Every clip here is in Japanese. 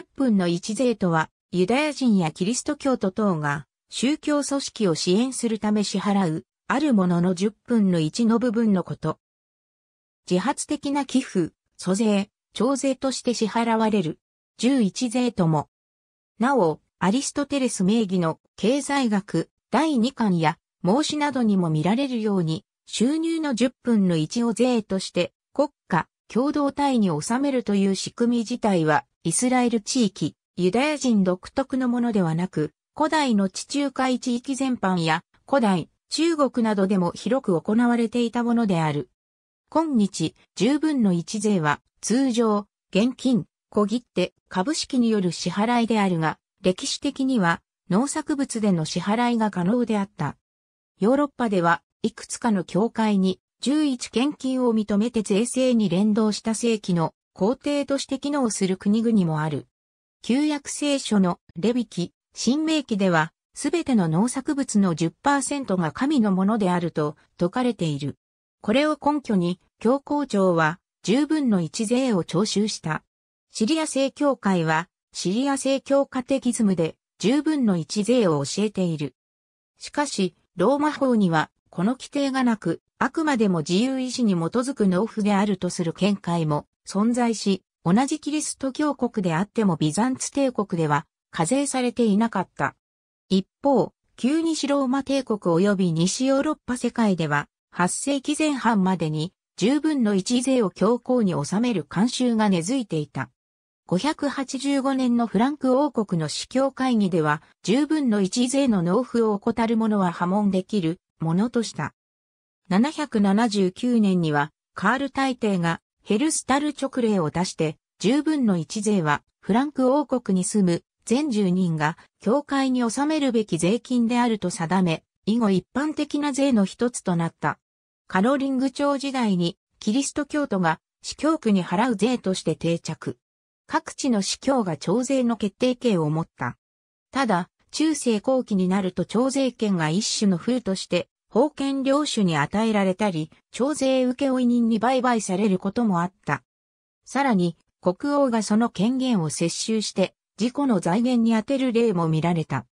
10分の1税とは、ユダヤ人やキリスト教徒等が、宗教組織を支援するため支払う、あるものの10分の1の部分のこと。自発的な寄付、租税、徴税として支払われる、11税とも。なお、アリストテレス名義の経済学第2巻や孟子などにも見られるように、収入の10分の1を税として国家、共同体に収めるという仕組み自体はイスラエル地域、ユダヤ人独特のものではなく、古代の地中海地域全般や古代、中国などでも広く行われていたものである。今日、十分の一税は通常、現金、小切手、株式による支払いであるが、歴史的には農作物での支払いが可能であった。ヨーロッパでは、いくつかの教会に11献金を認めて税制に連動した正規の皇帝として機能する国々もある。旧約聖書のレビ記、新明記では、すべての農作物の10%が神のものであると説かれている。これを根拠に、教皇庁は十分の一税を徴収した。シリア正教会は、シリア正教カテキズムで十分の一税を教えている。しかし、ローマ法には、この規定がなく、あくまでも自由意志に基づく納付であるとする見解も存在し、同じキリスト教国であってもビザンツ帝国では課税されていなかった。一方、旧西ローマ帝国及び西ヨーロッパ世界では、8世紀前半までに十分の一税を強行に収める慣習が根付いていた。585年のフランク王国の司教会議では、十分の一税の納付を怠る者は破門できるものとした。779年には、カール大帝がヘルスタル直令を出して、十分の一税は、フランク王国に住む全住人が、教会に納めるべき税金であると定め、以後一般的な税の一つとなった。カロリング朝時代に、キリスト教徒が、司教区に払う税として定着。各地の司教が徴税の決定権を持った。ただ、中世後期になると徴税権が一種の風として封建領主に与えられたり、徴税受負人に売買されることもあった。さらに、国王がその権限を接収して、自己の財源に充てる例も見られた。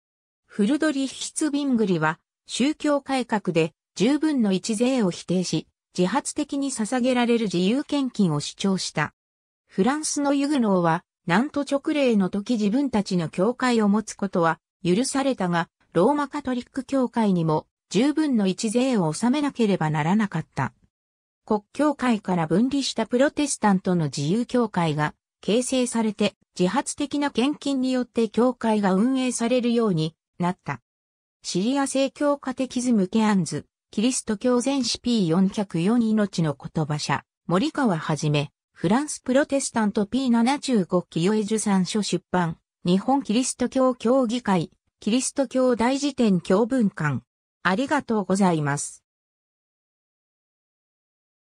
フルドリヒツビングリは、宗教改革で十分の一税を否定し、自発的に捧げられる自由献金を主張した。フランスのユグノーは、南都直令の時自分たちの教会を持つことは許されたが、ローマカトリック教会にも十分の一税を納めなければならなかった。国教会から分離したプロテスタントの自由教会が形成されて自発的な献金によって教会が運営されるようになった。シリア正教カテキズムケアンズ、キリスト教全史 P404 命の言葉社、森川はじめ、フランスプロテスタント P75 キヨエジュ書出版、日本キリスト教協議会、キリスト教大辞典教文館、ありがとうございます。